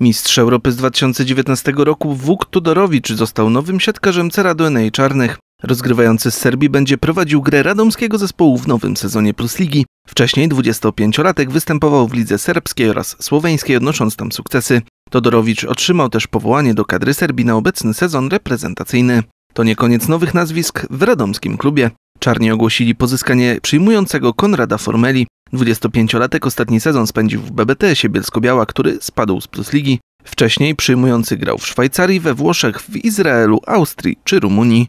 Mistrz Europy z 2019 roku Vuk Tudorowicz został nowym siatkarzem Ceradony Czarnych. Rozgrywający z Serbii będzie prowadził grę radomskiego zespołu w nowym sezonie Plus Ligi. Wcześniej 25-latek występował w lidze serbskiej oraz słoweńskiej, odnosząc tam sukcesy. Todorowicz otrzymał też powołanie do kadry Serbii na obecny sezon reprezentacyjny. To nie koniec nowych nazwisk w radomskim klubie. Czarni ogłosili pozyskanie przyjmującego Konrada Formeli. 25-latek ostatni sezon spędził w BBTS-ie Bielsko-Biała, który spadł z Plus Ligi. Wcześniej przyjmujący grał w Szwajcarii, we Włoszech, w Izraelu, Austrii czy Rumunii.